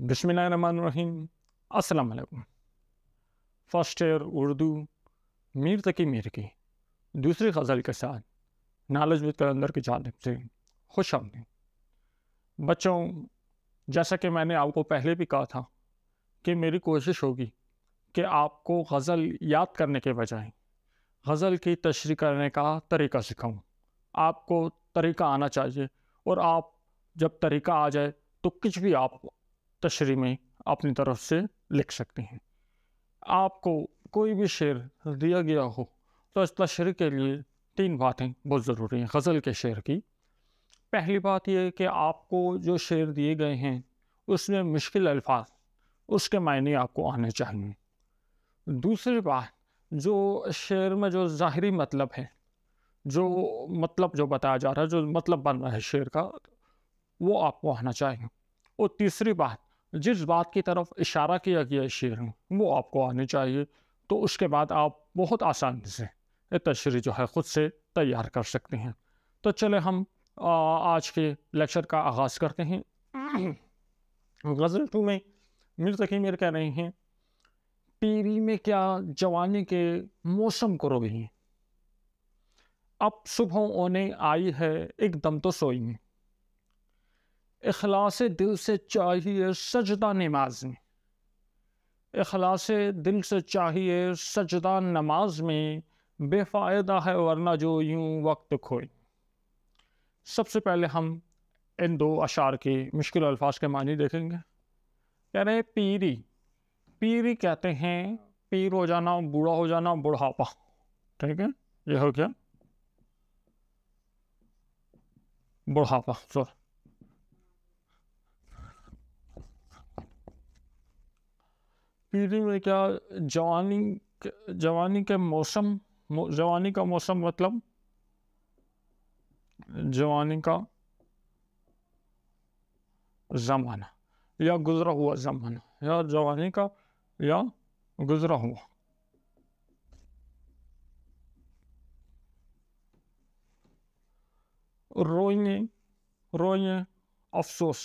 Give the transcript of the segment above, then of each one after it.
अस्सलाम वालेकुम first year Urdu Mir Taqi Mir की दूसरी गज़ल के साथ नॉलेज विद कलंदर की जानब से खुश आमदी बच्चों जैसा कि मैंने आपको पहले भी कहा था कि मेरी कोशिश होगी कि आपको गज़ल याद करने के बजाय गज़ल की तशरी करने का तरीका सिखाऊं आपको तरीका आना चाहिए और आप जब तरीका आ जाए तो कुछ भी आप तशरी में अपनी तरफ से लिख सकते हैं आपको कोई भी शेर दिया गया हो तो इस तशरी के लिए तीन बातें बहुत ज़रूरी हैं गज़ल के शेर की पहली बात यह है कि आपको जो शेर दिए गए हैं उसमें मुश्किल अल्फाज उसके मायने आपको आने चाहिए दूसरी बात जो शेर में जो ज़ाहरी मतलब है जो मतलब जो बताया जा रहा है जो मतलब बन रहा है शेर का वो आपको आना चाहिए और तीसरी बात जिस बात की तरफ इशारा किया गया शेर में वो आपको आनी चाहिए तो उसके बाद आप बहुत आसानी से तशरी जो है ख़ुद से तैयार कर सकते हैं तो चले हम आज के लेक्चर का आगाज़ करते हैं गज़ल टू में तकी मेर कह रहे हैं पीरी में क्या जवानी के मौसम को रोगी अब सुबह ओने आई है एकदम तो सोई अखलास दिल से चाहिए सजदा नमाज में अखलास दिल से चाहिए सजदा नमाज में बेफ़ायदा है वरना जो यूं वक्त खोए सबसे पहले हम इन दो अशार के मुश्किल अल्फाज के मानी देखेंगे कह रहे पीरी पीरी कहते हैं पीर हो जाना बूढ़ा हो जाना बुढ़ापा ठीक है यह हो गया बुढ़ापा सॉरी पीढ़ी में क्या जवानी जवानी के मौसम जवानी का मौसम मतलब जवानी का ज़माना या गुज़रा हुआ ज़माना या जवानी का या गुज़रा हुआ रोइने रोइने अफसोस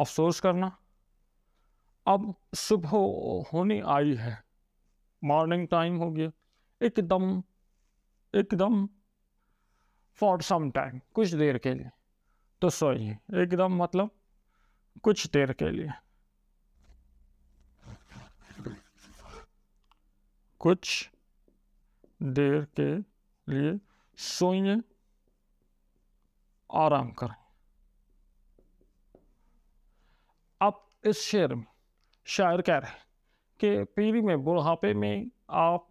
अफसोस करना अब सुबह होने आई है मॉर्निंग टाइम हो गया एकदम एकदम फॉर सम टाइम कुछ देर के लिए तो सोइए एकदम मतलब कुछ देर के लिए कुछ देर के लिए सोइए आराम करें अब इस शेर में शायर कह रहे कि हम्म। पीरी में बुढ़ापे में आप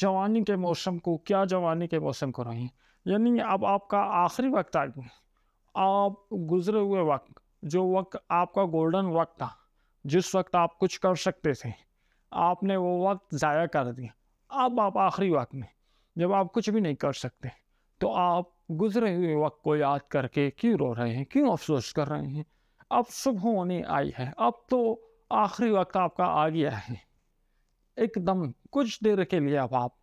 जवानी के मौसम को क्या जवानी के मौसम को रही यानी अब आपका आखिरी वक्त आ गया आप गुजरे हुए वक्त जो वक्त आपका गोल्डन वक्त था जिस वक्त आप कुछ कर सकते थे आपने वो वक्त ज़ाया कर दिया अब आप आखिरी वक्त में जब आप कुछ भी नहीं कर सकते तो आप गुजरे हुए वक्त को याद करके क्यों रो रहे हैं क्यों अफसोस कर रहे हैं अब सुबह होने आई है अब तो आखिरी वक्त आपका आ गया है एकदम कुछ देर के लिए अब आप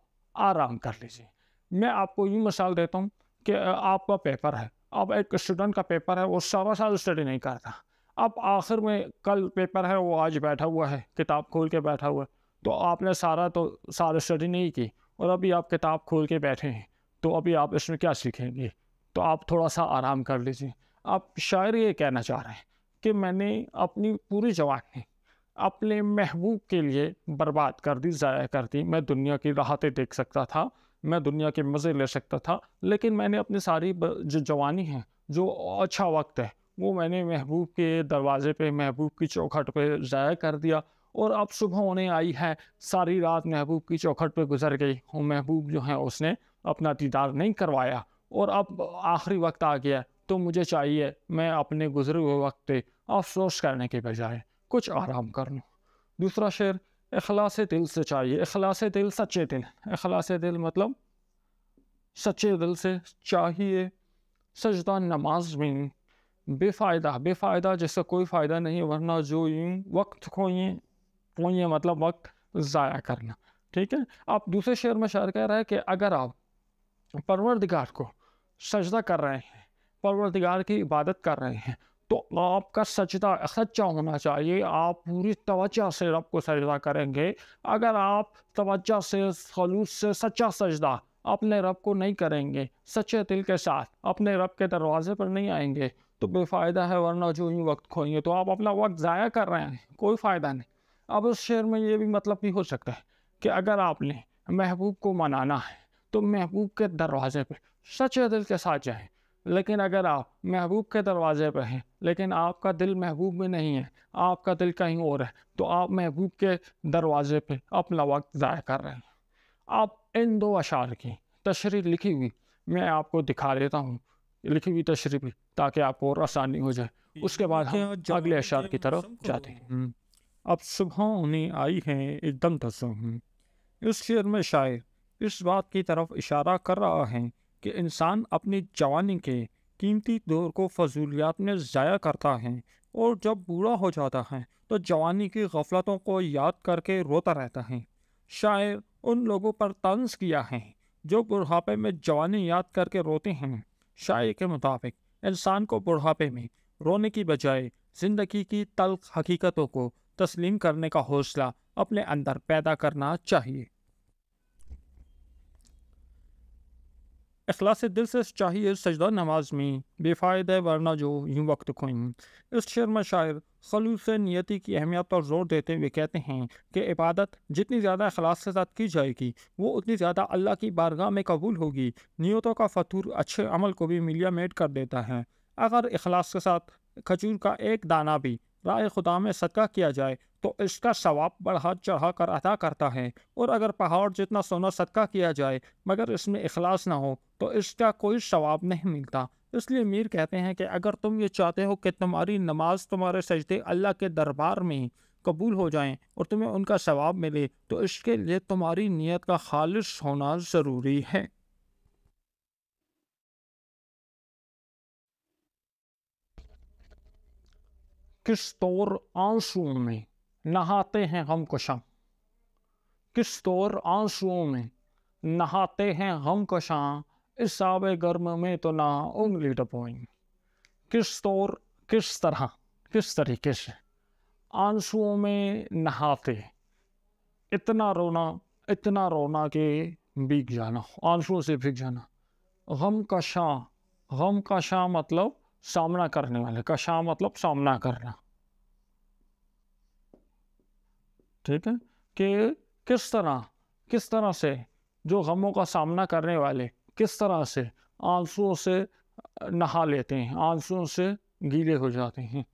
आराम कर लीजिए मैं आपको यूँ मिसाल देता हूँ कि आपका पेपर है अब एक स्टूडेंट का पेपर है वो सारा साल स्टडी नहीं करता अब आखिर में कल पेपर है वो आज बैठा हुआ है किताब खोल के बैठा हुआ है तो आपने सारा तो सारा स्टडी नहीं की और अभी आप किताब खोल के बैठे हैं तो अभी आप इसमें क्या सीखेंगे तो आप थोड़ा सा आराम कर लीजिए आप शायर ये कहना चाह रहे हैं कि मैंने अपनी पूरी जवानी अपने महबूब के लिए बर्बाद कर दी ज़ाया कर दी मैं दुनिया की राहतें देख सकता था मैं दुनिया के मज़े ले सकता था लेकिन मैंने अपनी सारी जो जवानी है जो अच्छा वक्त है वो मैंने महबूब के दरवाज़े पे महबूब की चौखट पे ज़ाया कर दिया और अब सुबह होने आई है सारी रात महबूब की चौखट पे गुजर गई और महबूब जो है उसने अपना दीदार नहीं करवाया और अब आखिरी वक्त आ गया तो मुझे चाहिए मैं अपने गुजरे हुए वक्त पे अफसोस करने के बजाय कुछ आराम कर लूँ दूसरा शेर अखलास दिल से चाहिए अखलास दिल सच्चे दिल अखलास दिल मतलब सच्चे दिल से चाहिए सजदा नमाज में बेफ़ायदा बेफ़ायदा जैसा कोई फ़ायदा नहीं वरना जो यूँ वक्त को ये ये मतलब वक्त ज़ाया करना ठीक है आप दूसरे शेर में शायर कह रहा है कि अगर आप परवरदिगार को सजदा कर रहे हैं परवरदिगार की इबादत कर रहे हैं तो आपका सजदा सच्चा होना चाहिए आप पूरी तवज्जा से रब को सजदा करेंगे अगर आप तवज्जा से खलूस से सच्चा सजदा अपने रब को नहीं करेंगे सच्चे दिल के साथ अपने रब के दरवाजे पर नहीं आएंगे तो बेफ़ायदा है वरना जो ही वक्त खोएंगे तो आप अपना वक्त ज़ाया कर रहे हैं कोई फ़ायदा नहीं अब उस शेर में ये भी मतलब भी हो सकता है कि अगर आपने महबूब को मनाना है तो महबूब के दरवाजे पर सच्चे दिल के साथ जाएँ लेकिन अगर आप महबूब के दरवाज़े पर हैं लेकिन आपका दिल महबूब में नहीं है आपका दिल कहीं और है तो आप महबूब के दरवाज़े पर अपना वक्त ज़ाय कर रहे हैं आप इन दो अशार की तशरी लिखी हुई मैं आपको दिखा देता हूँ लिखी हुई तशरी भी ताकि आपको और आसानी हो जाए उसके बाद हम अगले अशार की तरफ जाते हैं हम्म। अब सुबह उन्हें आई है एकदम तस्म इस शेर में शायर इस बात की तरफ इशारा कर रहा है कि इंसान अपनी जवानी के कीमती दौर को फजूलियात में ज़ाया करता है और जब बूढ़ा हो जाता है तो जवानी की गफलतों को याद करके रोता रहता है शायर उन लोगों पर तंज किया है जो बुढ़ापे में जवानी याद करके रोते हैं शायर के मुताबिक इंसान को बुढ़ापे में रोने की बजाय ज़िंदगी की तल्ख हकीकतों को तस्लीम करने का हौसला अपने अंदर पैदा करना चाहिए अखलास दिल से चाहिए सजदा नमाज में बेफ़ायद है वरना जो यूं वक्त खो इस शेर में शायर खलूस नियति की अहमियत पर जोर देते हुए कहते हैं कि इबादत जितनी ज़्यादा अखलास के साथ की जाएगी वो उतनी ज़्यादा अल्लाह की बारगाह में कबूल होगी नीयतों का फतूर अच्छे अमल को भी मिलिया मेट कर देता है अगर अखलास के साथ खजूर का एक दाना भी राय खुदा में सदका किया जाए तो इसका सवाब बढ़ा चढ़ा कर अदा करता है और अगर पहाड़ जितना सोना सदका किया जाए मगर इसमें अखलास ना हो तो इसका कोई सवाब नहीं मिलता इसलिए मीर कहते हैं कि अगर तुम ये चाहते हो कि तुम्हारी नमाज तुम्हारे सजदे अल्लाह के दरबार में कबूल हो जाएं और तुम्हें उनका सवाब मिले तो इसके लिए तुम्हारी नीयत का खालिश होना ज़रूरी है किस तौर आंसू में नहाते हैं हम कुशा किस तौर आंसुओं में नहाते हैं हम कशाँ इस साब गर्म में तो ना उंगली टपोएंगे किस तौर किस तरह किस तरीके से आंसुओं में नहाते इतना रोना इतना रोना के भीग जाना आंसुओं से भीग जाना गम का शाह गम का शाह मतलब सामना करने वाले का शाह मतलब सामना करना ठीक है कि किस तरह किस तरह से जो गमों का सामना करने वाले किस तरह से आंसुओं से नहा लेते हैं आंसुओं से गीले हो जाते हैं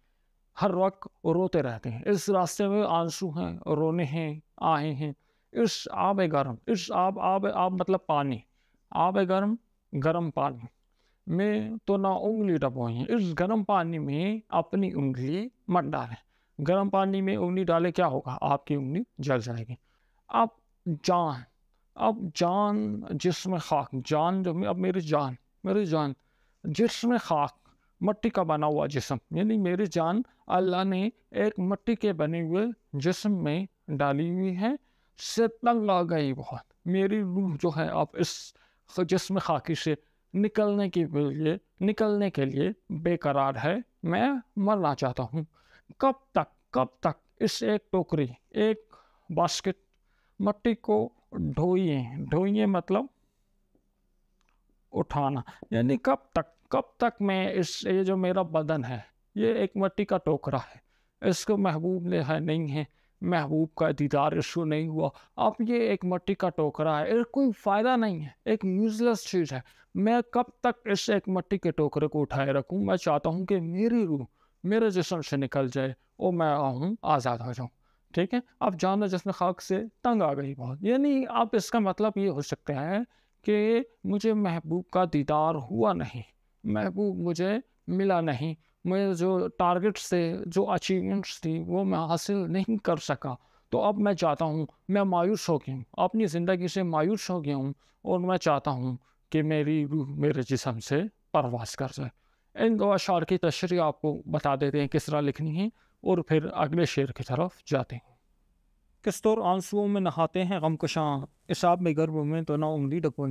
हर वक्त रोते रहते हैं इस रास्ते में आंसू हैं रोने हैं आए हैं इस आब गर्म इस आब आब आब मतलब पानी आब गर्म गर्म पानी में तो ना उंगली डबोएं इस गर्म पानी में अपनी उंगली मत डालें गर्म पानी में उंगली डाले क्या होगा आपकी उंगली जल जाएगी अब जान अब जान जिसम खाक जान जो अब मेरी जान मेरी जान जिसम खाक मट्टी का बना हुआ जिसम यानी मेरी जान अल्लाह ने एक मट्टी के बने हुए जिसम में डाली हुई है से तंग आ गई बहुत मेरी रूह जो है अब इस जिसम खाकी से निकलने के लिए निकलने के लिए बेकरार है मैं मरना चाहता हूँ कब तक कब तक इस एक टोकरी एक बास्केट मट्टी को ढोइए ढोइए मतलब उठाना यानी कब तक कब तक मैं इस ये जो मेरा बदन है ये एक मट्टी का टोकरा है इसको महबूब ने है नहीं है महबूब का दीदार इशू नहीं हुआ अब ये एक मट्टी का टोकरा है कोई फ़ायदा नहीं है एक यूजलेस चीज़ है मैं कब तक इस एक मट्टी के टोकरे को उठाए रखूँ मैं चाहता हूँ कि मेरी रूह मेरा जिसम से निकल जाए और मैं आऊँ आज़ाद हो जाऊँ ठीक है अब जाना जिसम खाक से तंग आ गई बहुत यानी आप इसका मतलब ये हो सकता है कि मुझे महबूब का दीदार हुआ नहीं महबूब मुझे मिला नहीं मैं जो टारगेट्स थे जो अचीवमेंट्स थी वो मैं हासिल नहीं कर सका तो अब मैं चाहता हूँ मैं मायूस हो गया हूँ अपनी ज़िंदगी से मायूस हो गया हूँ और मैं चाहता हूँ कि मेरी मेरे जिसम से परवास कर जाए इन दो अशार की तशरी आपको बता देते हैं किस तरह लिखनी है और फिर अगले शेर की तरफ जाते हैं किस तौर आंसुओं में नहाते हैं गमकशां इसाब में गर्भ में तो ना उंगली डकोई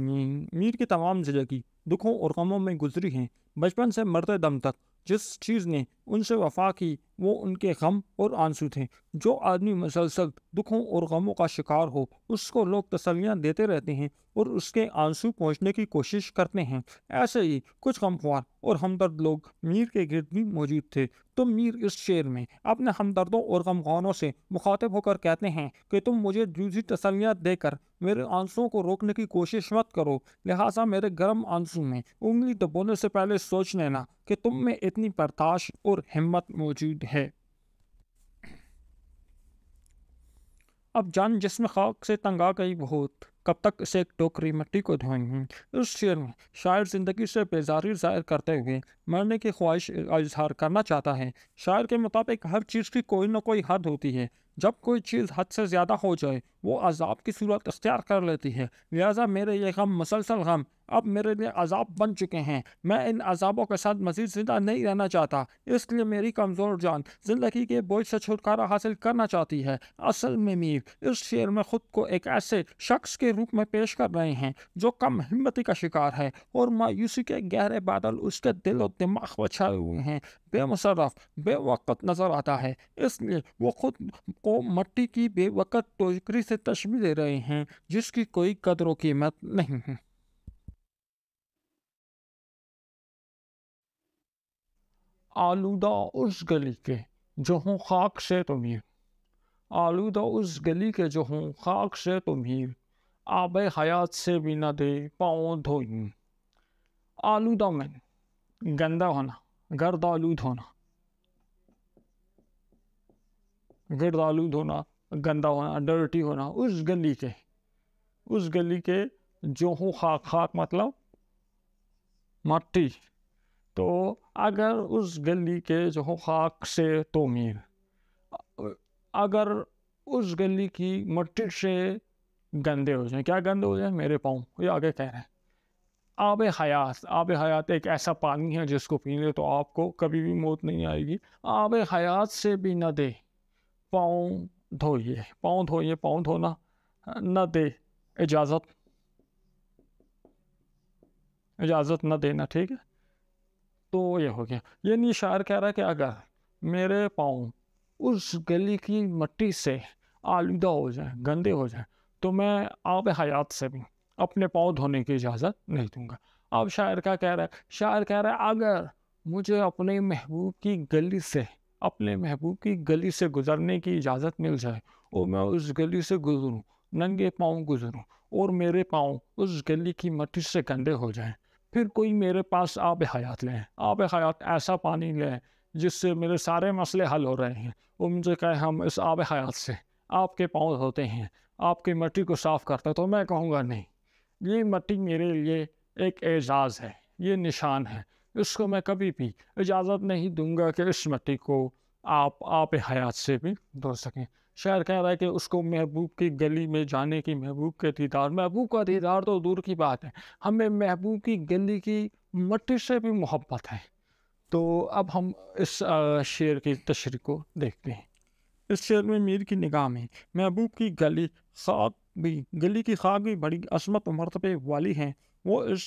मीर की तमाम ज़िंदगी दुखों और गमों में गुजरी हैं बचपन से मरते दम तक जिस चीज़ ने उनसे वफा की वो उनके गम और आंसू थे जो आदमी मसलसल दुखों और गमों का शिकार हो उसको लोग तसलियाँ देते रहते हैं और उसके आंसू पहुँचने की कोशिश करते हैं ऐसे ही कुछ गमखवार और हमदर्द लोग मीर के गिरद भी मौजूद थे तो मीर इस शेर में अपने हमदर्दों और गमखानों से मुखातब होकर कहते हैं कि तुम मुझे जूझी तसलियाँ देकर मेरे आंसुओं को रोकने की कोशिश मत करो लिहाजा मेरे गर्म आंसू में उंगली दबोने से पहले सोच लेना कि तुम में इतनी बर्दाश्त और और हिम्मत मौजूद है अब जान जिसम खाक से तंग आ गई बहुत कब तक इसे एक टोकरी मिट्टी को धोएंगी इस शेर में शायर ज़िंदगी से बेजारी जाहिर करते हुए मरने की ख्वाहिश इजहार करना चाहता है शायर के मुताबिक हर चीज़ की कोई ना कोई हद होती है जब कोई चीज़ हद से ज़्यादा हो जाए वो अजाब की सूरत अख्तियार कर लेती है लिहाजा मेरे ये गम मसलसल गम अब मेरे लिए अजाब बन चुके हैं मैं इन अजाबों के साथ मज़ीद ज़िंदा नहीं रहना चाहता इसलिए मेरी कमज़ोर जान ज़िंदगी के बोझ से छुटकारा हासिल करना चाहती है असल में मीर इस शेर में ख़ुद को एक ऐसे शख्स के रूप में पेश कर रहे हैं जो कम हिम्मती का शिकार है और मायूसी के गहरे बादल उसके दिल और दिमाग बछाए हुए हैं बेमसरफ बेवक़त नज़र आता है इसलिए वो खुद को मट्टी की बेवकत टोकरी से तशबी दे रहे हैं जिसकी कोई कदर कीमत नहीं है आलूदा उस गली के जो हूँ खाक से तुम्हें तो आलूदा उस गली के जो हूँ खाक से तुम्हें तो आब हयात से भी न दे पाओ धोई आलूदा में गंदा होना गर्द आलूद होना गर्दालूद होना गंदा होना डर्टी होना उस गली के उस गली के जो हो खाक खाक मतलब मट्टी तो अगर उस गली के जो हो खाक से तो मीर अगर उस गली की मट्टी से गंदे हो जाए क्या गंदे हो जाए मेरे पाँव ये आगे कह रहे हैं आब हयात आब हयात एक ऐसा पानी है जिसको पीने तो आपको कभी भी मौत नहीं आएगी आब हयात से भी न दे पाँव धोइए पाँव धोइए पाँव धोना न दे इजाज़त इजाज़त न देना ठीक है तो ये हो गया यानी शायर कह रहा है कि अगर मेरे पाँव उस गली की मट्टी से आलूदा हो जाए गंदे हो जाए तो मैं आप हयात से भी अपने पाँव धोने की इजाज़त नहीं दूंगा अब शायर क्या कह रहा है शायर कह रहा है अगर मुझे अपने महबूब की गली से अपने महबूब की गली से गुजरने की इजाज़त मिल जाए और मैं उस गली से गुजरूँ नंगे पाँव गुजरूँ और मेरे पाँव उस गली की मट्टी से गंदे हो जाएं फिर कोई मेरे पास आब हयात लें आब हयात ऐसा पानी लें जिससे मेरे सारे मसले हल हो रहे हैं वो मुझे कहे हम इस आब हयात से आपके पाँव धोते हैं आपकी मट्टी को साफ़ करते हैं तो मैं कहूँगा नहीं ये मट्टी मेरे लिए एक एजाज़ है ये निशान है इसको मैं कभी भी इजाज़त नहीं दूंगा कि इस मट्टी को आप आप हयात से भी धो सकें शायर कह रहा है कि उसको महबूब की गली में जाने की महबूब के दीदार महबूब का दीदार तो दूर की बात है हमें महबूब की गली की मट्टी से भी मोहब्बत है तो अब हम इस शेर की तशरी को देखते हैं इस शेर में मीर की निगाह में महबूब की गली खाक भी गली की खाक भी बड़ी असमत मरतबे वाली हैं वो इस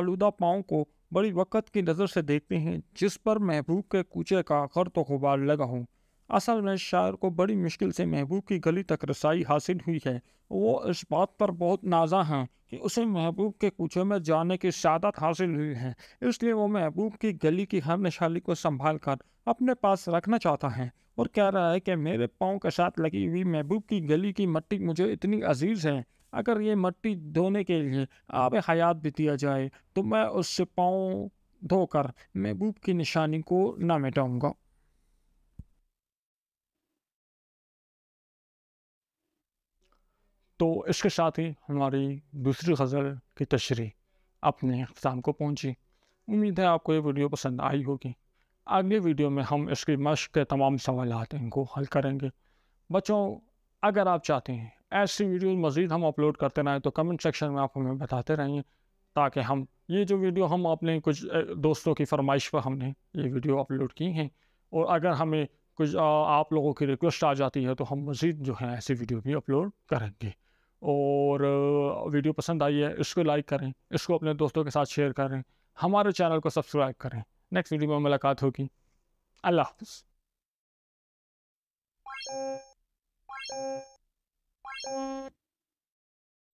आलूदा पाँव को बड़ी वक़्त की नज़र से देखते हैं जिस पर महबूब के कूचे का घर तो गुबार लगा हूँ असल में शायर को बड़ी मुश्किल से महबूब की गली तक रसाई हासिल हुई है वो इस बात पर बहुत नाजा हैं कि उसे महबूब के कूचे में जाने की शादत हासिल हुई है इसलिए वो महबूब की गली की हर निशाली को संभाल कर अपने पास रखना चाहता है और कह रहा है कि मेरे पाँव के साथ लगी हुई महबूब की गली की मट्टी मुझे इतनी अजीज़ है अगर ये मट्टी धोने के लिए आब हयात भी दिया जाए तो मैं उससे पाँव धोकर महबूब की निशानी को ना मिटाऊँगा तो इसके साथ ही हमारी दूसरी गज़ल की तशरी अपने अख्ताम को पहुँची उम्मीद है आपको ये वीडियो पसंद आई होगी अगले वीडियो में हम इसकी मश्क के तमाम सवाल इनको हल करेंगे बच्चों अगर आप चाहते हैं ऐसी वीडियो मज़ीद हम अपलोड करते रहें तो कमेंट सेक्शन में आप हमें बताते रहें ताकि हम ये जो वीडियो हम अपने कुछ दोस्तों की फरमाइश पर हमने ये वीडियो अपलोड की हैं और अगर हमें कुछ आप लोगों की रिक्वेस्ट आ जाती है तो हम मज़ीद जो है ऐसी वीडियो भी अपलोड करेंगे और वीडियो पसंद आई है इसको लाइक करें इसको अपने दोस्तों के साथ शेयर करें हमारे चैनल को सब्सक्राइब करें नेक्स्ट वीडियो में मुलाकात होगी अल्लाह हाफ Thank you.